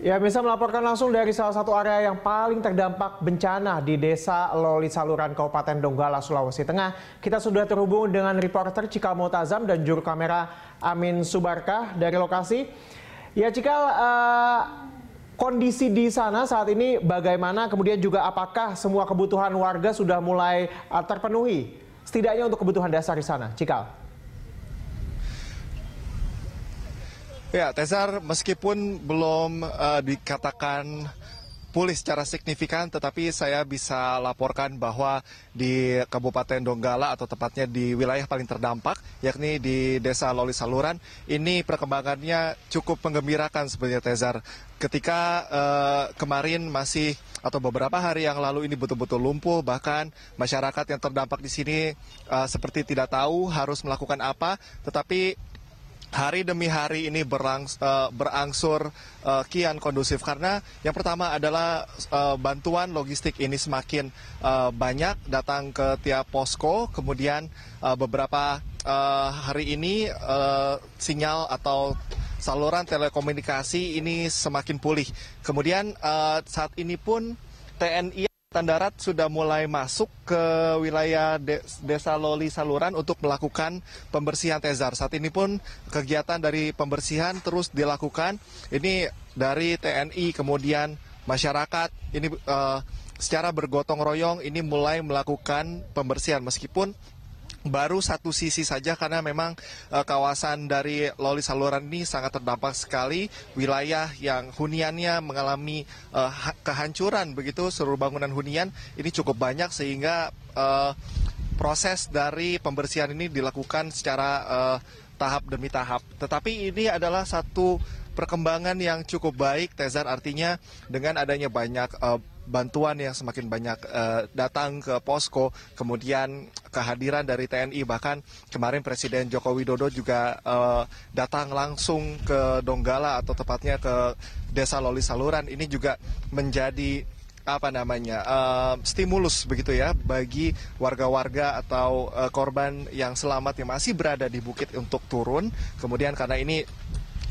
Ya, bisa melaporkan langsung dari salah satu area yang paling terdampak bencana di Desa Loli Saluran Kabupaten Donggala, Sulawesi Tengah. Kita sudah terhubung dengan reporter Cikal Mutazam dan juru kamera Amin Subarkah dari lokasi. Ya, Cikal, uh, kondisi di sana saat ini bagaimana? Kemudian juga apakah semua kebutuhan warga sudah mulai uh, terpenuhi? Setidaknya untuk kebutuhan dasar di sana, Cikal. Ya, Tezar, meskipun belum uh, dikatakan pulih secara signifikan, tetapi saya bisa laporkan bahwa di Kabupaten Donggala atau tepatnya di wilayah paling terdampak, yakni di Desa Loli Saluran, ini perkembangannya cukup menggembirakan sebenarnya Tezar. Ketika eh, kemarin masih atau beberapa hari yang lalu ini betul-betul lumpuh, bahkan masyarakat yang terdampak di sini eh, seperti tidak tahu harus melakukan apa, tetapi hari demi hari ini berangs, uh, eh, berangsur uh, kian kondusif karena yang pertama adalah uh, bantuan logistik ini semakin uh, banyak datang ke tiap posko kemudian uh, beberapa uh, hari ini uh, sinyal atau saluran telekomunikasi ini semakin pulih kemudian uh, saat ini pun TNI Angkatan Darat sudah mulai masuk ke wilayah Desa Loli Saluran untuk melakukan pembersihan Tezar. Saat ini pun kegiatan dari pembersihan terus dilakukan. Ini dari TNI kemudian masyarakat ini uh, secara bergotong royong ini mulai melakukan pembersihan meskipun baru satu sisi saja karena memang uh, kawasan dari Loli Saluran ini sangat terdampak sekali wilayah yang huniannya mengalami uh, kehancuran begitu seluruh bangunan hunian ini cukup banyak sehingga uh, proses dari pembersihan ini dilakukan secara uh, tahap demi tahap. Tetapi ini adalah satu perkembangan yang cukup baik Tezar artinya dengan adanya banyak uh, bantuan yang semakin banyak uh, datang ke posko, kemudian kehadiran dari TNI bahkan kemarin Presiden Joko Widodo juga uh, datang langsung ke Donggala atau tepatnya ke Desa Loli Saluran ini juga menjadi apa namanya uh, stimulus begitu ya bagi warga-warga atau uh, korban yang selamat yang masih berada di bukit untuk turun kemudian karena ini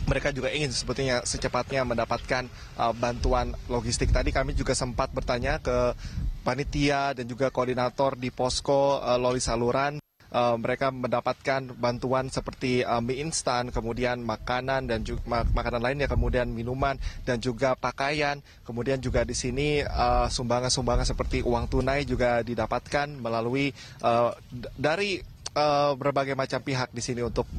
mereka juga ingin sebetulnya secepatnya mendapatkan uh, bantuan logistik. Tadi kami juga sempat bertanya ke panitia dan juga koordinator di posko uh, Loli Saluran. Uh, mereka mendapatkan bantuan seperti uh, mie instan, kemudian makanan dan juga mak makanan lainnya, kemudian minuman dan juga pakaian. Kemudian juga di sini uh, sumbangan-sumbangan uh, seperti uang tunai juga didapatkan melalui uh, dari Eh, berbagai macam pihak di sini untuk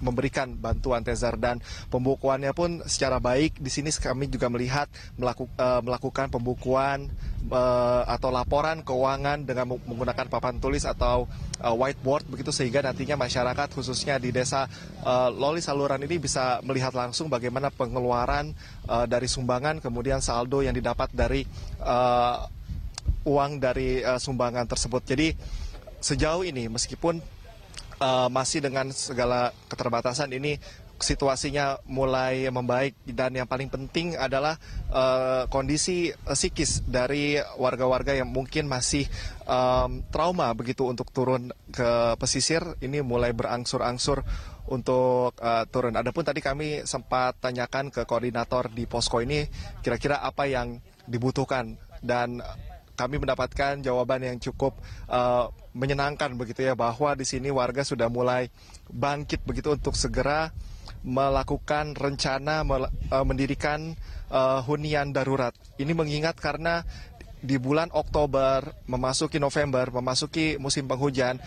memberikan bantuan Tezar dan pembukuannya pun secara baik. Di sini kami juga melihat melaku, eh, melakukan pembukuan eh, atau laporan keuangan dengan menggunakan papan tulis atau whiteboard begitu sehingga nantinya masyarakat khususnya di desa Loli Saluran ini bisa melihat langsung bagaimana pengeluaran dari sumbangan kemudian saldo yang didapat dari uang dari sumbangan tersebut. Jadi sejauh ini meskipun eh, masih dengan segala keterbatasan ini situasinya mulai membaik dan yang paling penting adalah eh, kondisi psikis dari warga-warga yang mungkin masih trauma begitu untuk turun ke pesisir ini mulai berangsur-angsur untuk uh, turun. Adapun tadi kami sempat tanyakan ke koordinator di posko ini kira-kira apa yang dibutuhkan dan kami mendapatkan jawaban yang cukup uh, menyenangkan begitu ya bahwa di sini warga sudah mulai bangkit begitu untuk segera melakukan rencana mel uh, mendirikan uh, hunian darurat. Ini mengingat karena di bulan Oktober memasuki November memasuki musim penghujan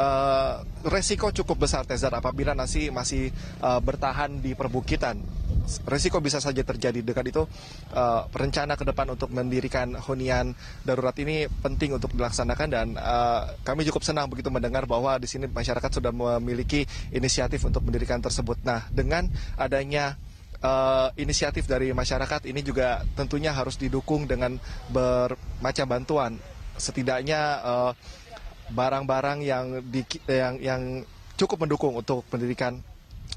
uh, resiko cukup besar Tezar apabila nasi masih uh, bertahan di perbukitan resiko bisa saja terjadi dekat itu uh, rencana ke depan untuk mendirikan hunian darurat ini penting untuk dilaksanakan dan uh, kami cukup senang begitu mendengar bahwa di sini masyarakat sudah memiliki inisiatif untuk mendirikan tersebut. Nah, dengan adanya uh, inisiatif dari masyarakat ini juga tentunya harus didukung dengan bermacam bantuan setidaknya barang-barang uh, yang yang yang cukup mendukung untuk pendidikan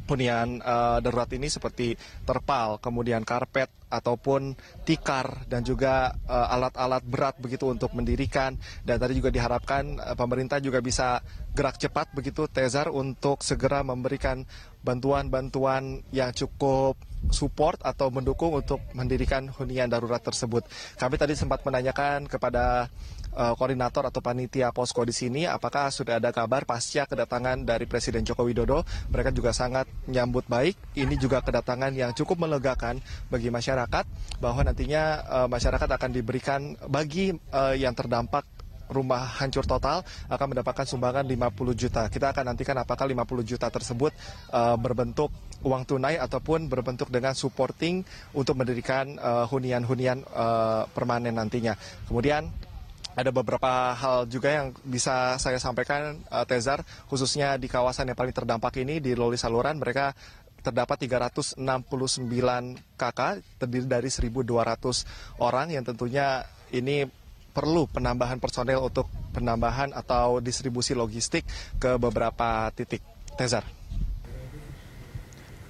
hunian uh, darurat ini seperti terpal, kemudian karpet ataupun tikar dan juga eh, alat-alat uh, berat begitu untuk mendirikan dan tadi juga diharapkan uh, pemerintah juga bisa gerak cepat begitu Tezar untuk segera memberikan bantuan-bantuan yang cukup support atau mendukung untuk mendirikan hunian darurat tersebut. Kami tadi sempat menanyakan kepada uh, koordinator atau panitia posko di sini apakah sudah ada kabar pasca kedatangan dari Presiden Joko Widodo. Mereka juga sangat menyambut baik. Ini juga kedatangan yang cukup melegakan bagi masyarakat bahwa nantinya uh, masyarakat akan diberikan bagi uh, yang terdampak rumah hancur total akan mendapatkan sumbangan 50 juta. Kita akan nantikan apakah 50 juta tersebut uh, berbentuk uang tunai ataupun berbentuk dengan supporting untuk mendirikan eh, hunian-hunian uh, uh, permanen nantinya. Kemudian ada beberapa hal juga yang bisa saya sampaikan, uh, Tezar, khususnya di kawasan yang paling terdampak ini di Loli Saluran, mereka terdapat 369 KK terdiri dari 1.200 orang yang tentunya ini perlu penambahan personel untuk penambahan atau distribusi logistik ke beberapa titik. Tezar.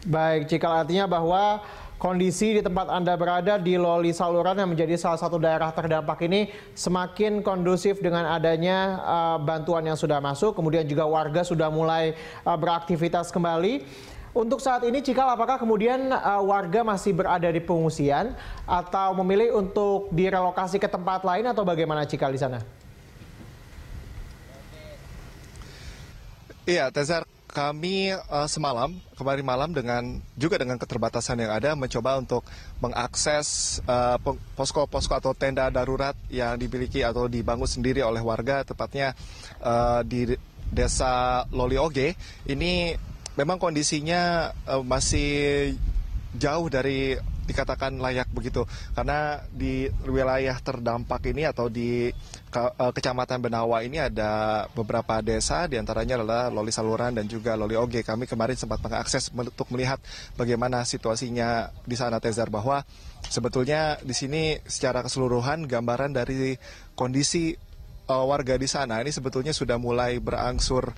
Baik, Cikal artinya bahwa kondisi di tempat Anda berada di Loli Saluran yang menjadi salah satu daerah terdampak ini semakin kondusif dengan adanya uh, bantuan yang sudah masuk, kemudian juga warga sudah mulai uh, beraktivitas kembali. Untuk saat ini, Cikal, apakah kemudian uh, warga masih berada di pengungsian atau memilih untuk direlokasi ke tempat lain atau bagaimana Cikal di sana? Iya, Tezar, kami uh, semalam kemarin malam dengan juga dengan keterbatasan yang ada mencoba untuk mengakses eh, posko-posko uh, atau tenda darurat yang dimiliki atau dibangun sendiri oleh warga tepatnya uh, di desa Lolioge ini memang kondisinya eh, masih jauh dari dikatakan layak begitu karena di wilayah terdampak ini atau di eh, kecamatan Benawa ini ada beberapa desa diantaranya adalah Loli Saluran dan juga Loli Oge kami kemarin sempat mengakses untuk melihat bagaimana situasinya di sana Tezar bahwa sebetulnya di sini secara keseluruhan gambaran dari kondisi eh, warga di sana ini sebetulnya sudah mulai berangsur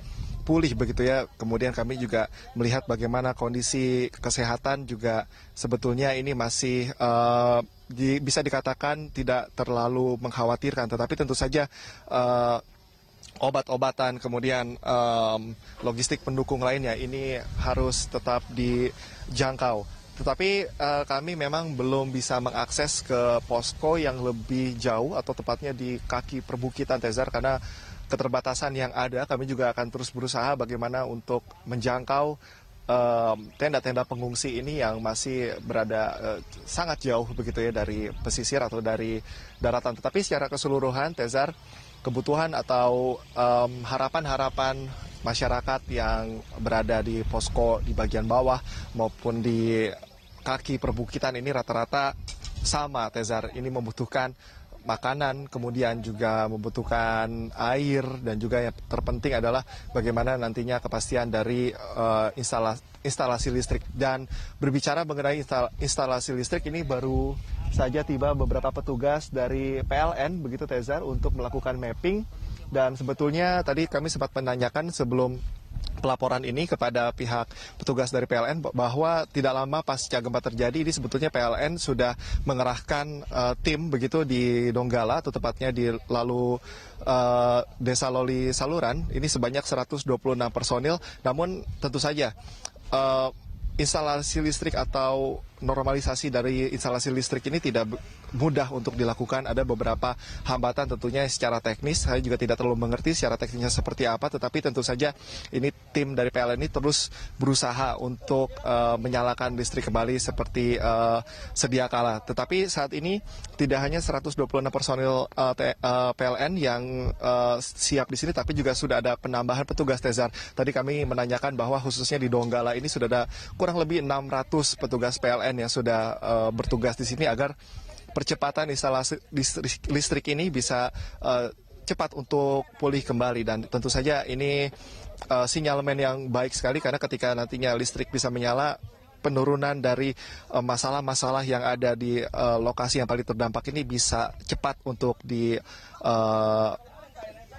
pulih begitu ya. Kemudian kami juga melihat bagaimana kondisi kesehatan juga sebetulnya ini masih uh, di, bisa dikatakan tidak terlalu mengkhawatirkan. Tetapi tentu saja uh, obat-obatan, kemudian um, logistik pendukung lainnya ini harus tetap dijangkau. Tetapi uh, kami memang belum bisa mengakses ke posko yang lebih jauh atau tepatnya di kaki perbukitan Tezar karena keterbatasan yang ada, kami juga akan terus berusaha bagaimana untuk menjangkau tenda-tenda pengungsi ini yang masih berada uh, sangat jauh begitu ya dari pesisir atau dari daratan. Tetapi secara keseluruhan, Tezar, kebutuhan atau harapan-harapan um, masyarakat yang berada di posko di bagian bawah maupun di kaki perbukitan ini rata-rata sama, Tezar. Ini membutuhkan makanan kemudian juga membutuhkan air dan juga yang terpenting adalah bagaimana nantinya kepastian dari uh, eh, instalasi, instalasi listrik dan berbicara mengenai instalasi listrik ini baru saja tiba beberapa petugas dari PLN begitu Tezar untuk melakukan mapping dan sebetulnya tadi kami sempat menanyakan sebelum pelaporan ini kepada pihak petugas dari PLN bahwa tidak lama pasca gempa terjadi ini sebetulnya PLN sudah mengerahkan uh, tim begitu di Donggala atau tepatnya di lalu uh, Desa Loli Saluran ini sebanyak 126 personil namun tentu saja uh, instalasi listrik atau normalisasi dari instalasi listrik ini tidak mudah untuk dilakukan. Ada beberapa hambatan tentunya secara teknis. Saya juga tidak terlalu mengerti secara teknisnya seperti apa, tetapi tentu saja ini tim dari PLN ini terus berusaha untuk uh, menyalakan listrik kembali seperti uh, sedia kala. Tetapi saat ini tidak hanya 126 personil uh, T, uh, PLN yang uh, siap di sini, tapi juga sudah ada penambahan petugas Tezar. Tadi kami menanyakan bahwa khususnya di Donggala ini sudah ada kurang lebih 600 petugas PLN yang sudah uh, bertugas di sini agar percepatan instalasi listrik, listrik ini bisa uh, cepat untuk pulih kembali dan tentu saja ini uh, sinyalemen yang baik sekali karena ketika nantinya listrik bisa menyala penurunan dari eh, masalah-masalah uh, yang ada di uh, lokasi yang paling terdampak ini bisa cepat untuk di uh,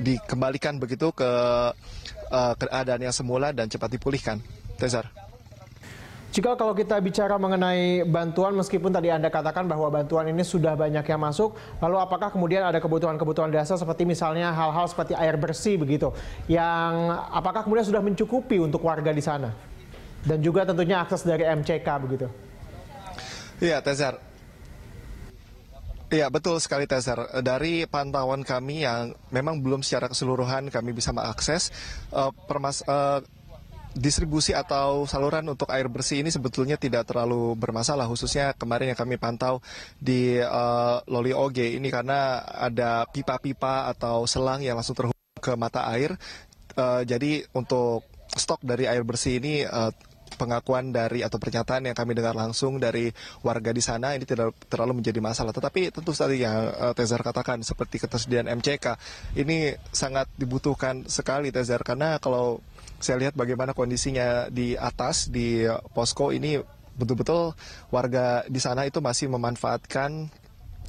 dikembalikan begitu ke uh, keadaan yang semula dan cepat dipulihkan. Tezar. Jika kalau kita bicara mengenai bantuan, meskipun tadi Anda katakan bahwa bantuan ini sudah banyak yang masuk, lalu apakah kemudian ada kebutuhan-kebutuhan dasar seperti misalnya hal-hal seperti air bersih begitu, yang apakah kemudian sudah mencukupi untuk warga di sana? Dan juga tentunya akses dari MCK begitu. Iya, Tezar. Iya betul sekali Tezar. Dari pantauan kami yang memang belum secara keseluruhan kami bisa mengakses uh, permas uh, distribusi atau saluran untuk air bersih ini sebetulnya tidak terlalu bermasalah khususnya kemarin yang kami pantau di uh, Loli Oge ini karena ada pipa-pipa atau selang yang langsung terhubung ke mata air uh, jadi untuk stok dari air bersih ini uh, pengakuan dari atau pernyataan yang kami dengar langsung dari warga di sana ini tidak terlalu menjadi masalah. Tetapi tentu saja, yang Tezar katakan seperti ketersediaan MCK ini sangat dibutuhkan sekali Tezar karena kalau saya lihat bagaimana kondisinya di atas di posko ini betul-betul warga di sana itu masih memanfaatkan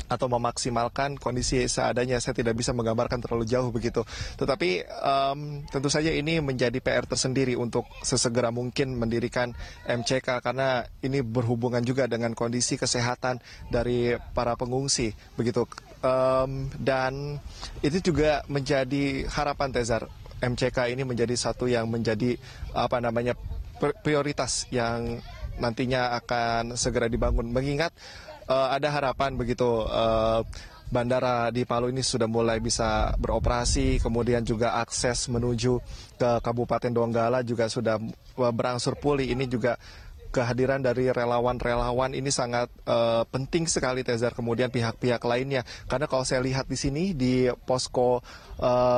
atau memaksimalkan kondisi seadanya. Saya tidak bisa menggambarkan terlalu jauh begitu. Tetapi um, tentu saja ini menjadi PR tersendiri untuk sesegera mungkin mendirikan MCK karena ini berhubungan juga dengan kondisi kesehatan dari para pengungsi begitu. Um, dan itu juga menjadi harapan Tezar MCK ini menjadi satu yang menjadi apa namanya prioritas yang nantinya akan segera dibangun. Mengingat uh, ada harapan begitu uh, bandara di Palu ini sudah mulai bisa beroperasi, kemudian juga akses menuju ke Kabupaten Donggala juga sudah eh, berangsur pulih. Ini juga kehadiran dari relawan-relawan ini sangat uh, penting sekali Tezar kemudian pihak-pihak lainnya karena kalau saya lihat di sini di posko uh,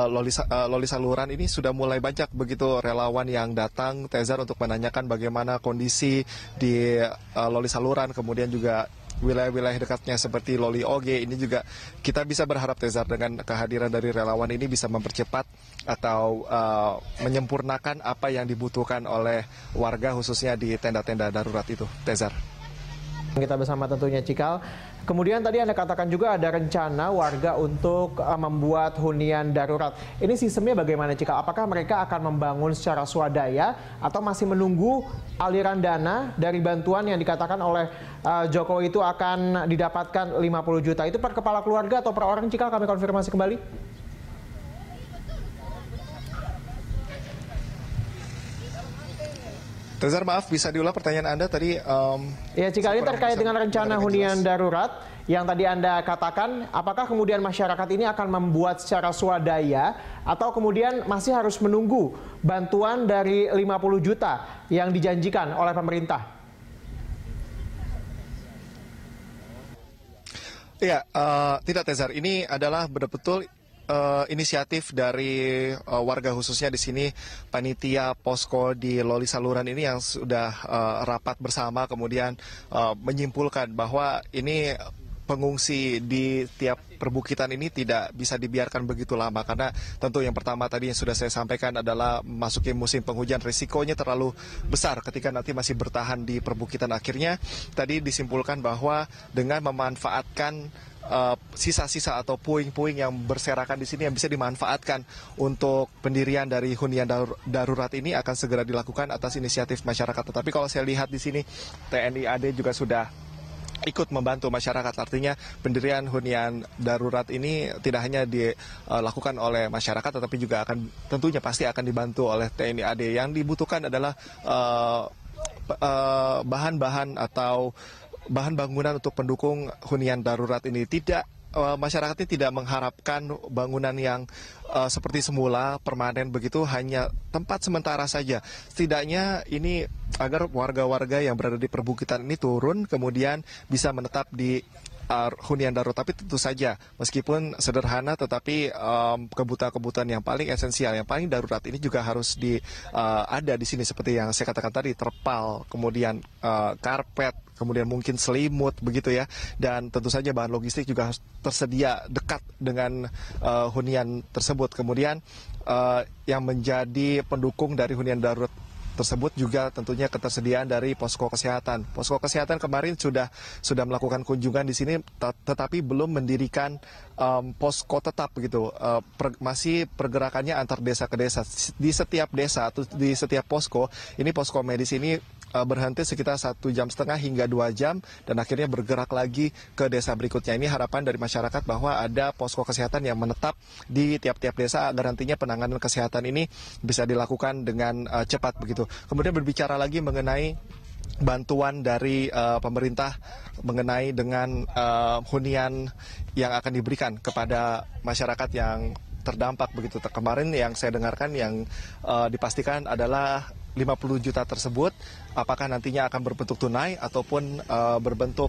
Loli, uh, Loli Saluran ini sudah mulai banyak begitu relawan yang datang Tezar untuk menanyakan bagaimana kondisi di uh, Loli Saluran kemudian juga wilayah-wilayah dekatnya seperti Loli Oge ini juga kita bisa berharap Tezar dengan kehadiran dari relawan ini bisa mempercepat atau uh, menyempurnakan apa yang dibutuhkan oleh warga khususnya di tenda-tenda darurat itu Tezar. Kita bersama tentunya Cikal Kemudian tadi Anda katakan juga ada rencana warga untuk eh, membuat hunian darurat. Ini sistemnya bagaimana Cika? Apakah mereka akan membangun secara swadaya atau masih menunggu aliran dana dari bantuan yang dikatakan oleh eh, Jokowi itu akan didapatkan 50 juta itu per kepala keluarga atau per orang Cika kami konfirmasi kembali? Tezar maaf bisa diulang pertanyaan Anda tadi. Um, ya jika ini terkait dengan rencana hunian darurat yang tadi Anda katakan, apakah kemudian masyarakat ini akan membuat secara swadaya atau kemudian masih harus menunggu bantuan dari 50 juta yang dijanjikan oleh pemerintah? Ya, uh, tidak Tezar. Ini adalah benar betul Eh, inisiatif dari eh, warga khususnya di sini panitia posko di Loli Saluran ini yang sudah eh, rapat bersama kemudian menyimpulkan bahwa ini pengungsi di tiap perbukitan ini tidak bisa dibiarkan begitu lama karena tentu yang pertama tadi yang sudah saya sampaikan adalah masukin musim penghujan risikonya terlalu besar ketika nanti masih bertahan di perbukitan akhirnya tadi disimpulkan bahwa dengan memanfaatkan Eh, sisa-sisa uh, atau puing-puing yang berserakan di sini yang bisa dimanfaatkan untuk pendirian dari hunian darur darurat ini akan segera dilakukan atas inisiatif masyarakat. Tetapi kalau saya lihat di sini TNI AD juga sudah ikut membantu masyarakat. Artinya pendirian hunian darurat ini tidak hanya dilakukan oleh masyarakat, tetapi juga akan tentunya pasti akan dibantu oleh TNI AD. Yang dibutuhkan adalah uh, eh, eh, bahan -bahan atau bahan bangunan untuk pendukung hunian darurat ini tidak eh, masyarakatnya tidak mengharapkan bangunan yang uh, seperti semula permanen begitu hanya tempat sementara saja. Setidaknya ini agar warga-warga yang berada di perbukitan ini turun kemudian bisa menetap di hunian darurat tapi tentu saja meskipun sederhana tetapi um, kebutuhan-kebutuhan yang paling esensial yang paling darurat ini juga harus di uh, ada di sini seperti yang saya katakan tadi terpal kemudian uh, karpet kemudian mungkin selimut begitu ya dan tentu saja bahan logistik juga tersedia dekat dengan uh, hunian tersebut kemudian uh, yang menjadi pendukung dari hunian darurat tersebut juga tentunya ketersediaan dari posko kesehatan. Posko kesehatan kemarin sudah sudah melakukan kunjungan di sini tetapi belum mendirikan um, posko tetap begitu. Uh, e, per, masih pergerakannya antar desa ke desa. Di setiap desa atau di setiap posko ini posko medis ini Eh, berhenti sekitar satu jam setengah hingga dua jam dan akhirnya bergerak lagi ke desa berikutnya. Ini harapan dari masyarakat bahwa ada posko kesehatan yang menetap di tiap-tiap desa agar nantinya penanganan kesehatan ini bisa dilakukan dengan eh, cepat begitu. Kemudian berbicara lagi mengenai bantuan dari uh, pemerintah mengenai dengan uh, hunian yang akan diberikan kepada masyarakat yang terdampak begitu kemarin yang saya dengarkan yang uh, dipastikan adalah 50 juta tersebut apakah nantinya akan berbentuk tunai ataupun uh, berbentuk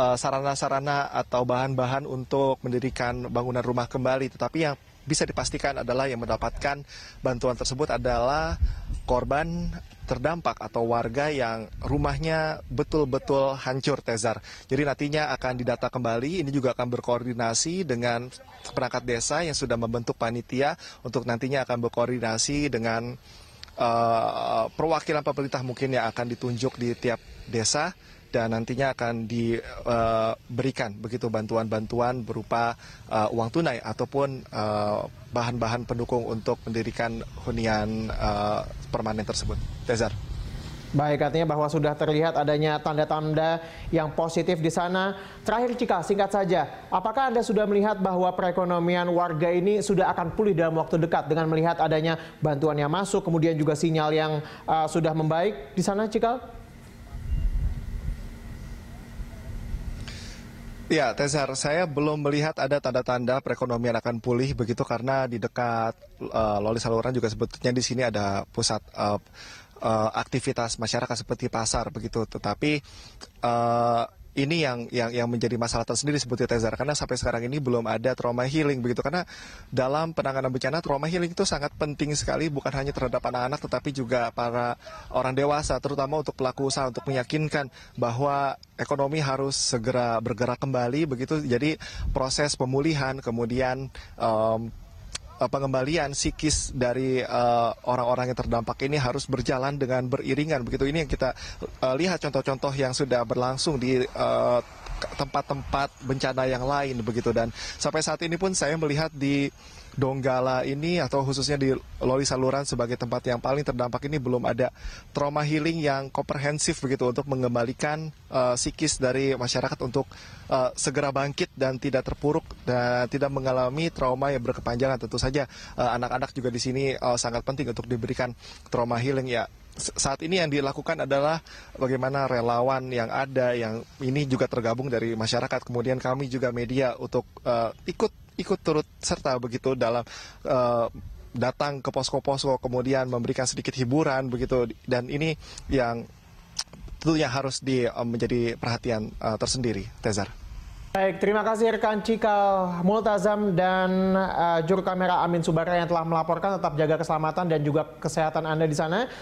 eh, sarana-sarana uh, atau bahan-bahan untuk mendirikan bangunan rumah kembali tetapi yang bisa dipastikan adalah yang mendapatkan bantuan tersebut adalah korban terdampak atau warga yang rumahnya betul-betul hancur Tezar. Jadi nantinya akan didata kembali, ini juga akan berkoordinasi dengan perangkat desa yang sudah membentuk panitia untuk nantinya akan berkoordinasi dengan Eh, perwakilan pemerintah mungkin yang akan ditunjuk di tiap desa dan nantinya akan diberikan eh, uh, begitu bantuan-bantuan berupa uh, uang tunai ataupun bahan bahan-bahan pendukung untuk mendirikan hunian permanen tersebut. Tezar. Baik, artinya bahwa sudah terlihat adanya tanda-tanda yang positif di sana. Terakhir Cika, singkat saja, apakah Anda sudah melihat bahwa perekonomian warga ini sudah akan pulih dalam waktu dekat dengan melihat adanya bantuan yang masuk, kemudian juga sinyal yang uh, sudah membaik di sana, Cika? Ya, Tesar, saya belum melihat ada tanda-tanda perekonomian akan pulih begitu karena di dekat uh, Loli Saluran juga sebetulnya di sini ada pusat uh, uh, aktivitas masyarakat seperti pasar begitu. Tetapi uh, ini yang yang yang menjadi masalah tersendiri seperti Tezar karena sampai sekarang ini belum ada trauma healing begitu karena dalam penanganan bencana trauma healing itu sangat penting sekali bukan hanya terhadap anak-anak tetapi juga para orang dewasa terutama untuk pelaku usaha untuk meyakinkan bahwa ekonomi harus segera bergerak kembali begitu jadi proses pemulihan kemudian um, Eh, pengembalian psikis dari eh, orang-orang yang terdampak ini harus berjalan dengan beriringan begitu ini yang kita eh, lihat contoh-contoh yang sudah berlangsung di tempat-tempat bencana yang lain begitu dan sampai saat ini pun saya melihat di Donggala ini atau khususnya di Loli Saluran sebagai tempat yang paling terdampak ini belum ada trauma healing yang komprehensif begitu untuk mengembalikan uh, psikis dari masyarakat untuk uh, segera bangkit dan tidak terpuruk dan tidak mengalami trauma yang berkepanjangan. Tentu saja anak eh, anak-anak juga di sini uh, sangat penting untuk diberikan trauma healing ya saat ini yang dilakukan adalah bagaimana relawan yang ada yang ini juga tergabung dari masyarakat kemudian kami juga media untuk uh, ikut ikut turut serta begitu dalam uh, datang ke posko-posko kemudian memberikan sedikit hiburan begitu dan ini yang tentunya harus di, um, menjadi perhatian uh, tersendiri Tezar. Baik, terima kasih rekan Cikal Multazam dan uh, juru kamera Amin Subara yang telah melaporkan tetap jaga keselamatan dan juga kesehatan Anda di sana.